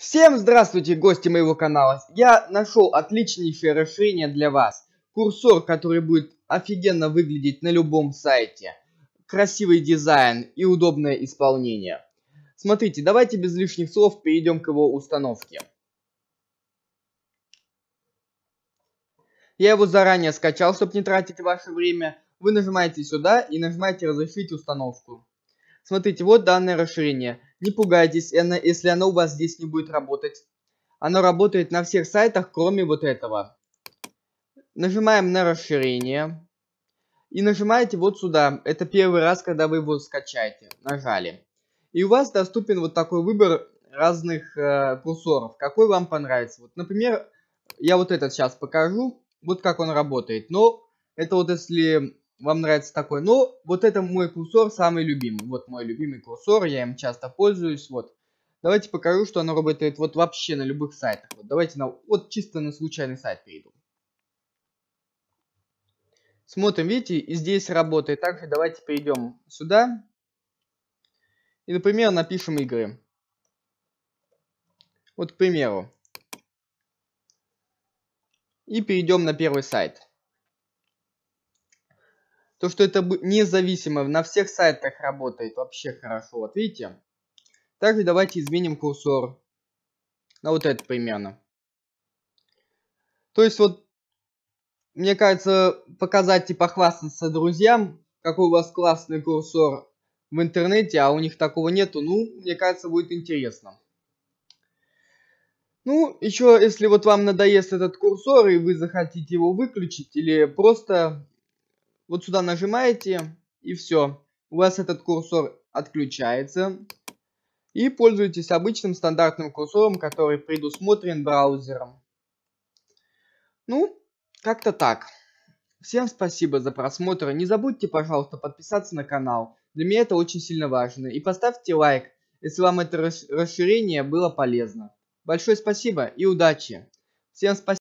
Всем здравствуйте, гости моего канала. Я нашел отличнейшее расширение для вас. Курсор, который будет офигенно выглядеть на любом сайте. Красивый дизайн и удобное исполнение. Смотрите, давайте без лишних слов перейдем к его установке. Я его заранее скачал, чтобы не тратить ваше время. Вы нажимаете сюда и нажимаете «Разрешить установку». Смотрите, вот данное расширение – не пугайтесь, если оно у вас здесь не будет работать. Оно работает на всех сайтах, кроме вот этого. Нажимаем на расширение. И нажимаете вот сюда. Это первый раз, когда вы его скачаете. Нажали. И у вас доступен вот такой выбор разных э, курсоров. Какой вам понравится. Вот, например, я вот этот сейчас покажу. Вот как он работает. Но это вот если вам нравится такой. Но вот это мой курсор самый любимый. Вот мой любимый курсор, я им часто пользуюсь. Вот. Давайте покажу, что оно работает вот вообще на любых сайтах. Вот давайте на, вот чисто на случайный сайт перейду. Смотрим, видите, и здесь работает. Также давайте перейдем сюда. И, например, напишем игры. Вот, к примеру. И перейдем на первый сайт. То, что это независимо, на всех сайтах работает вообще хорошо. Вот видите? Также давайте изменим курсор на вот это примерно. То есть вот, мне кажется, показать и похвастаться друзьям, какой у вас классный курсор в интернете, а у них такого нету, ну, мне кажется, будет интересно. Ну, еще, если вот вам надоест этот курсор, и вы захотите его выключить, или просто вот сюда нажимаете и все. У вас этот курсор отключается. И пользуйтесь обычным стандартным курсором, который предусмотрен браузером. Ну, как-то так. Всем спасибо за просмотр. Не забудьте, пожалуйста, подписаться на канал. Для меня это очень сильно важно. И поставьте лайк, если вам это расширение было полезно. Большое спасибо и удачи. Всем спасибо.